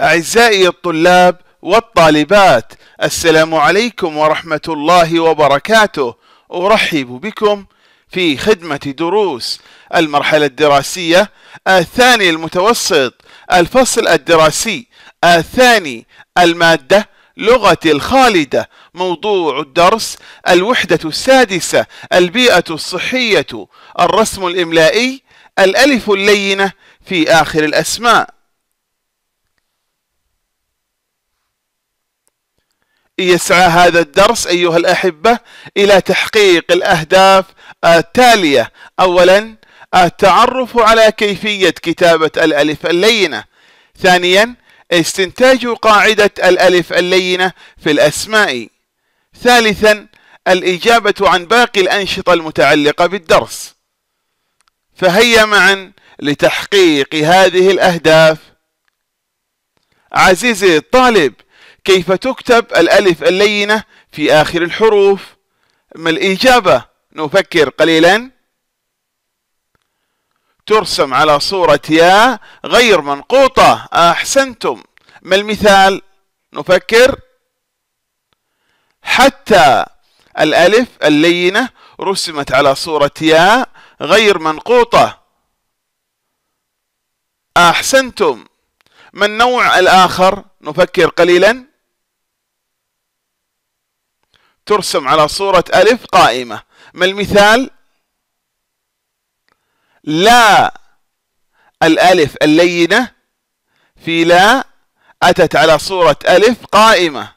أعزائي الطلاب والطالبات السلام عليكم ورحمة الله وبركاته أرحب بكم في خدمة دروس المرحلة الدراسية الثاني المتوسط الفصل الدراسي الثاني المادة لغة الخالدة موضوع الدرس الوحدة السادسة البيئة الصحية الرسم الإملائي الألف اللينة في آخر الأسماء يسعى هذا الدرس ايها الاحبه الى تحقيق الاهداف التاليه اولا التعرف على كيفيه كتابه الالف اللينه ثانيا استنتاج قاعده الالف اللينه في الاسماء ثالثا الاجابه عن باقي الانشطه المتعلقه بالدرس فهيا معا لتحقيق هذه الاهداف عزيزي الطالب كيف تكتب الألف اللينة في آخر الحروف ما الإجابة نفكر قليلا ترسم على صورة يا غير منقوطة أحسنتم ما المثال نفكر حتى الألف اللينة رسمت على صورة يا غير منقوطة أحسنتم ما النوع الآخر نفكر قليلا ترسم على صورة ألف قائمة ما المثال لا الألف اللينة في لا أتت على صورة ألف قائمة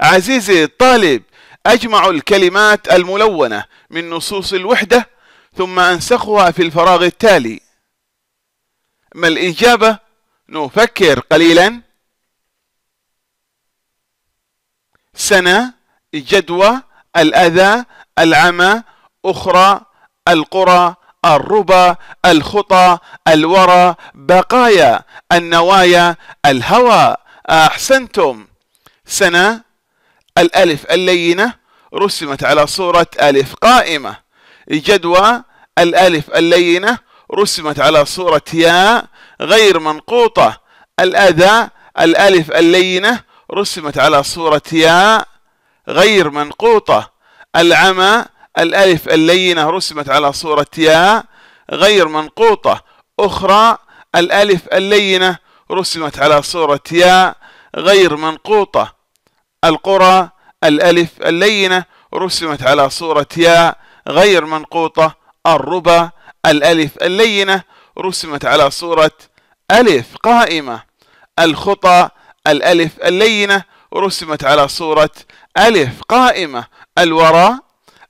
عزيزي الطالب أجمع الكلمات الملونة من نصوص الوحدة ثم أنسخها في الفراغ التالي ما الإجابة؟ نفكر قليلاً سنة جدوى الأذى العمى أخرى القرى الربا الخطى الورى بقايا النوايا الهوى أحسنتم سنة الألف اللينة رسمت على صورة ألف قائمة جدوى الألف اللينة رسمت على صورة ياء غير منقوطة الأذى الألف اللينة رسمت على صورة ياء غير منقوطة العمى الألف اللينة رسمت على صورة ياء غير منقوطة أخرى الألف اللينة رسمت على صورة ياء غير منقوطة القرى الألف اللينة رسمت على صورة ياء غير منقوطة الربا الألف اللينة رسمت على صورة ألف قائمة الخطى الألف اللينة رسمت على صورة ألف قائمة الوراء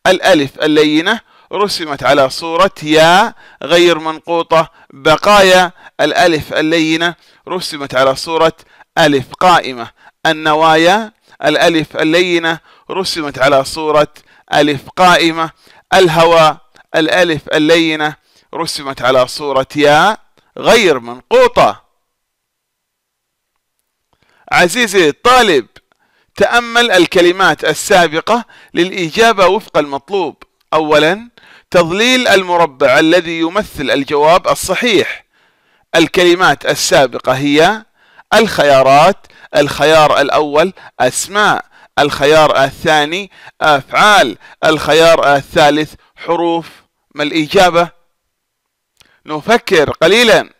الألف اللينة رسمت على صورة ياء غير منقوطة بقايا الألف اللينة رسمت على صورة ألف قائمة النوايا الألف اللينة رسمت على صورة ألف قائمة الهواء الألف اللينة رسمت على صورة ياء غير منقوطة عزيزي الطالب تأمل الكلمات السابقة للإجابة وفق المطلوب أولا تضليل المربع الذي يمثل الجواب الصحيح الكلمات السابقة هي الخيارات الخيار الأول أسماء الخيار الثاني أفعال الخيار الثالث حروف ما الإجابة نفكر قليلا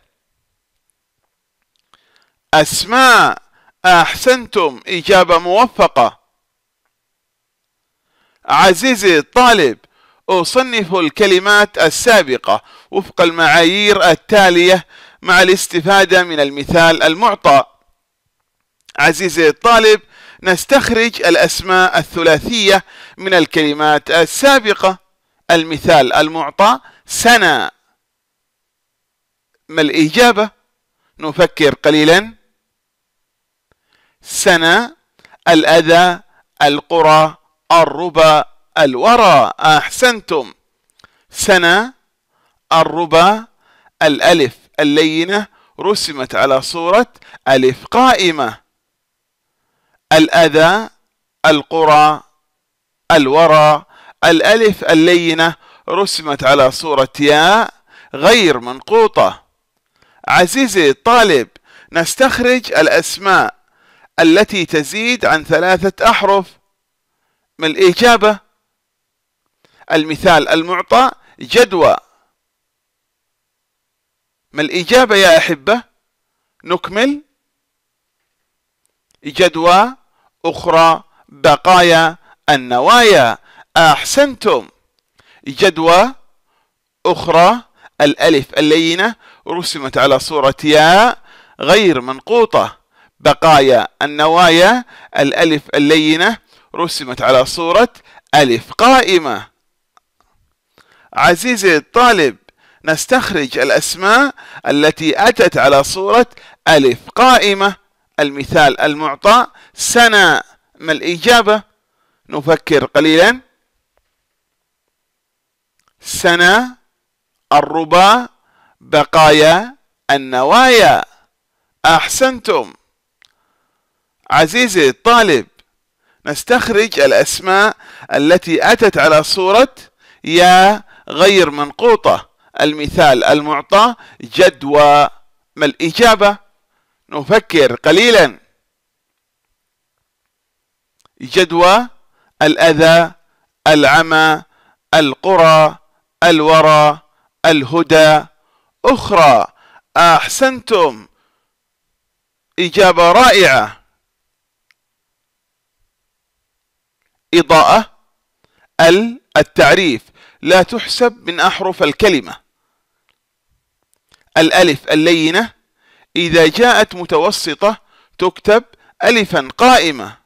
أسماء أحسنتم إجابة موفقة عزيزي الطالب أصنف الكلمات السابقة وفق المعايير التالية مع الاستفادة من المثال المعطى عزيزي الطالب نستخرج الأسماء الثلاثية من الكلمات السابقة المثال المعطى سنة ما الإجابة؟ نفكر قليلاً سنة الأذى القرى الربا الورى أحسنتم سنة الربا الألف اللينة رسمت على صورة ألف قائمة الأذى القرى الورى الألف اللينة رسمت على صورة ياء غير منقوطة عزيزي الطالب نستخرج الأسماء التي تزيد عن ثلاثة أحرف من الإجابة المثال المعطى جدوى ما الإجابة يا أحبة نكمل جدوى أخرى بقايا النوايا أحسنتم جدوى أخرى الألف اللينة رسمت على صورة ياء غير منقوطة بقايا النوايا الألف اللينة رسمت على صورة ألف قائمة عزيزي الطالب نستخرج الأسماء التي أتت على صورة ألف قائمة المثال المعطى سنة ما الإجابة؟ نفكر قليلا سنة الربا بقايا النوايا أحسنتم عزيزي الطالب نستخرج الأسماء التي أتت على صورة يا غير منقوطة المثال المعطى جدوى ما الإجابة؟ نفكر قليلا جدوى الأذى العمى القرى الورى الهدى أخرى أحسنتم إجابة رائعة إضاءة ال التعريف لا تحسب من أحرف الكلمة الألف اللينة إذا جاءت متوسطة تكتب ألفا قائمة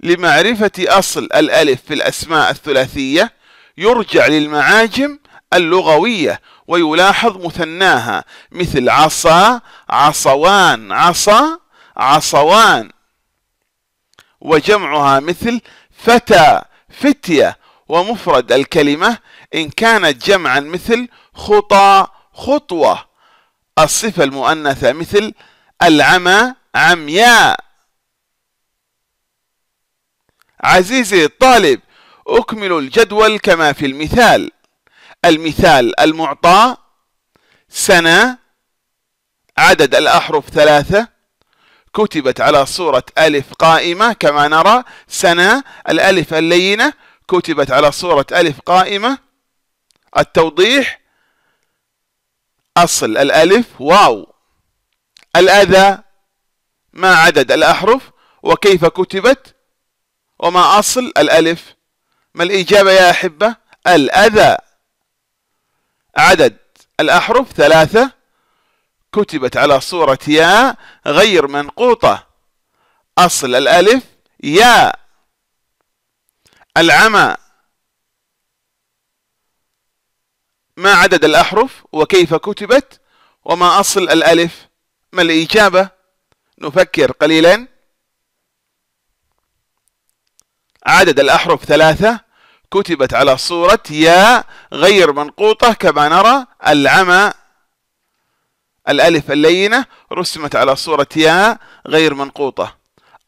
لمعرفة أصل الألف في الأسماء الثلاثية يرجع للمعاجم اللغوية ويلاحظ مثناها مثل عصا عصوان عصا عصوان وجمعها مثل فتى فتية ومفرد الكلمة إن كانت جمعا مثل خطى خطوة الصفة المؤنثة مثل العمى عمياء عزيزي الطالب أكمل الجدول كما في المثال المثال المعطى سنة عدد الأحرف ثلاثة كتبت على صورة ألف قائمة كما نرى سنة الألف اللينة كتبت على صورة ألف قائمة التوضيح أصل الألف واو الأذى ما عدد الأحرف وكيف كتبت وما أصل الألف ما الإجابة يا أحبة الأذى عدد الأحرف ثلاثة كتبت على صورة ياء غير منقوطة أصل الألف ياء العمى ما عدد الأحرف وكيف كتبت وما أصل الألف ما الإجابة نفكر قليلا عدد الأحرف ثلاثة كتبت على صورة ياء غير منقوطة كما نرى العمى الألف اللينة رسمت على صورة ياء غير منقوطة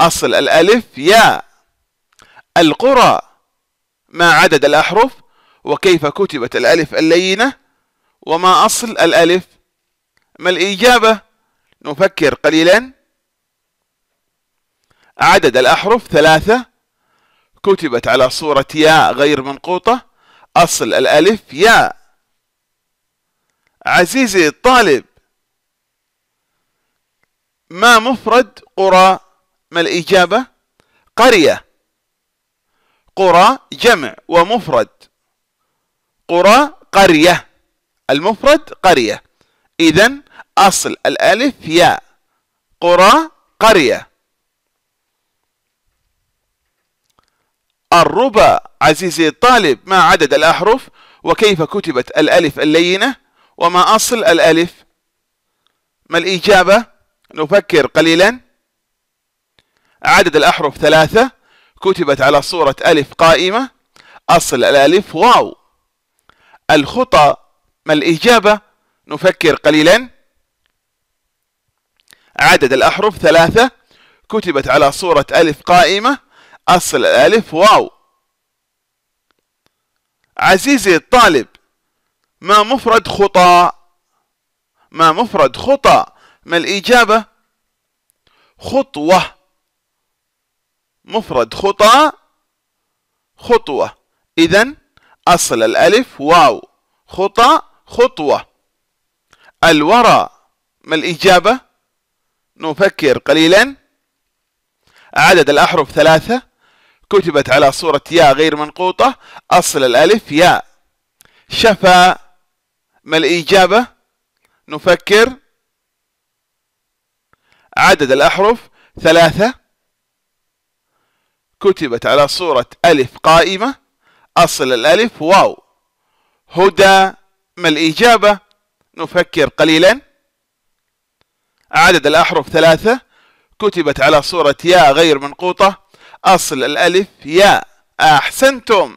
أصل الألف ياء القرى ما عدد الأحرف وكيف كتبت الألف اللينة وما أصل الألف ما الإجابة نفكر قليلا عدد الأحرف ثلاثة كتبت على صورة ياء غير منقوطة أصل الألف ياء عزيزي الطالب ما مفرد قرى ما الإجابة قرية قرى جمع ومفرد قرى قرية المفرد قرية إذا أصل الألف ياء قرى قرية الربا عزيزي الطالب ما عدد الأحرف وكيف كتبت الألف اللينة وما أصل الألف ما الإجابة نفكر قليلا عدد الأحرف ثلاثة كتبت على صورة ألف قائمة أصل الألف واو الخطى ما الإجابة نفكر قليلا عدد الأحرف ثلاثة كتبت على صورة ألف قائمة أصل الألف واو عزيزي الطالب ما مفرد خطى ما مفرد خطأ ما الإجابة خطوة مفرد خطى خطوة إذا أصل الألف واو خطى خطوة الورى ما الإجابة نفكر قليلا عدد الأحرف ثلاثة كتبت على صورة ياء غير منقوطة أصل الألف ياء شفا ما الإجابة نفكر عدد الأحرف ثلاثة كتبت على صورة ألف قائمة أصل الألف واو هدى ما الإجابة نفكر قليلا عدد الأحرف ثلاثة كتبت على صورة ياء غير منقوطة أصل الألف ياء أحسنتم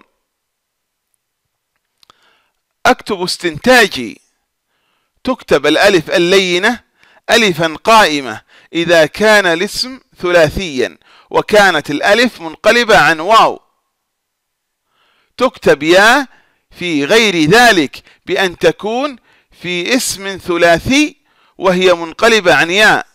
أكتب استنتاجي تكتب الألف اللينة ألفا قائمة إذا كان الاسم ثلاثيا وكانت الألف منقلبة عن واو تكتب يا في غير ذلك بأن تكون في اسم ثلاثي وهي منقلبة عن ياء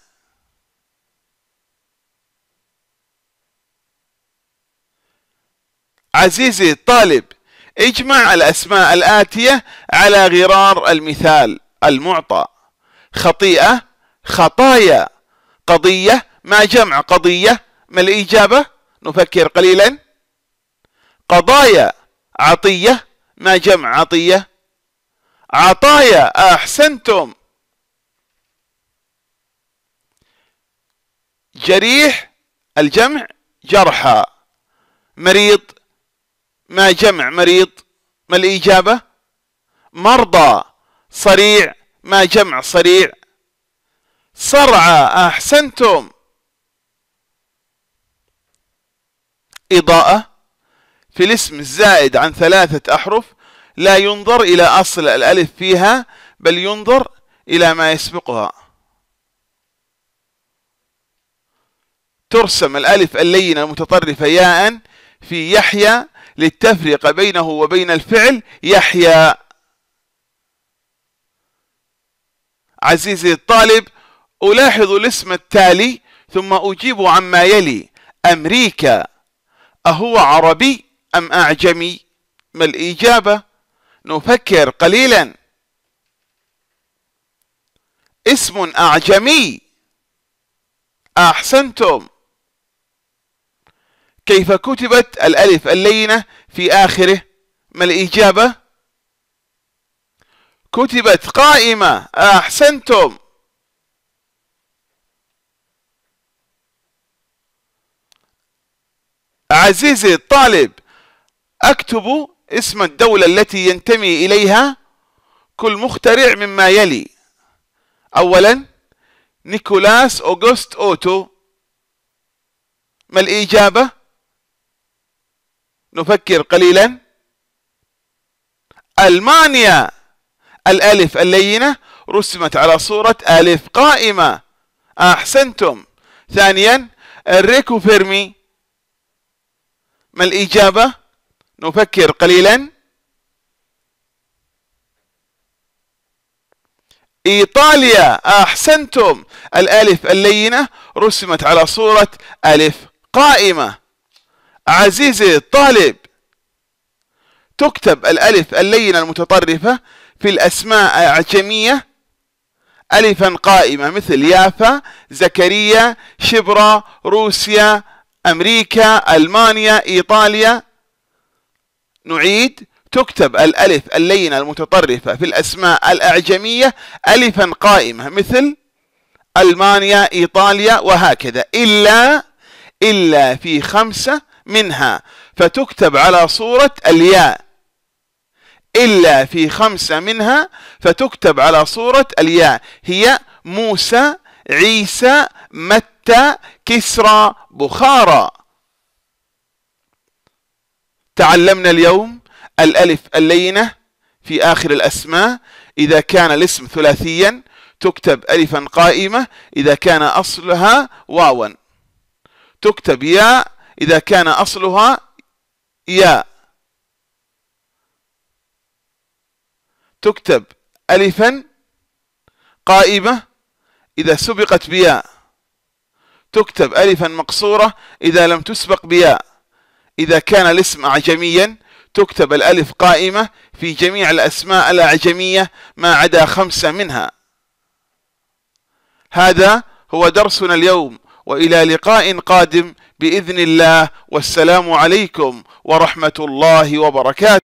عزيزي الطالب اجمع الأسماء الآتية على غرار المثال المعطى خطيئة خطايا قضية ما جمع قضية ما الإجابة؟ نفكر قليلا قضايا عطية ما جمع عطية عطايا أحسنتم جريح الجمع جرحى مريض ما جمع مريض ما الإجابة مرضى صريع ما جمع صريع صرعى أحسنتم إضاءة في الاسم الزائد عن ثلاثة أحرف لا ينظر إلى أصل الألف فيها بل ينظر إلى ما يسبقها ترسم الألف اللينة المتطرفة ياء في يحيى للتفرقة بينه وبين الفعل يحيى عزيزي الطالب ألاحظ الاسم التالي ثم أجيب عما يلي أمريكا أهو عربي أم أعجمي؟ ما الإجابة؟ نفكر قليلا اسم أعجمي أحسنتم كيف كتبت الألف اللينة في آخره؟ ما الإجابة؟ كتبت قائمة أحسنتم عزيزي الطالب اكتب اسم الدولة التي ينتمي إليها كل مخترع مما يلي أولا نيكولاس أوغست أوتو ما الإجابة؟ نفكر قليلا ألمانيا الألف اللينة رسمت على صورة ألف قائمة أحسنتم ثانيا الريكو فيرمي ما الإجابة؟ نفكر قليلا إيطاليا أحسنتم الألف اللينة رسمت على صورة ألف قائمة عزيزي الطالب تكتب الألف اللينة المتطرفة في الأسماء العجمية ألفا قائمة مثل يافا زكريا شبرا روسيا أمريكا ألمانيا إيطاليا نعيد تكتب الألف اللينة المتطرفة في الأسماء الأعجمية ألفا قائمة مثل ألمانيا إيطاليا وهكذا إلا إلا في خمسة منها فتكتب على صورة الياء إلا في خمسة منها فتكتب على صورة الياء هي موسى عيسى متى كسرى بخارى تعلمنا اليوم الألف اللينة في آخر الأسماء إذا كان الاسم ثلاثيا تكتب ألفا قائمة إذا كان أصلها واوا تكتب ياء إذا كان أصلها ياء تكتب ألفا قائمة إذا سبقت بياء تكتب ألفا مقصورة إذا لم تسبق بياء إذا كان الاسم أعجميا تكتب الألف قائمة في جميع الأسماء الأعجمية ما عدا خمسة منها هذا هو درسنا اليوم وإلى لقاء قادم بإذن الله والسلام عليكم ورحمة الله وبركاته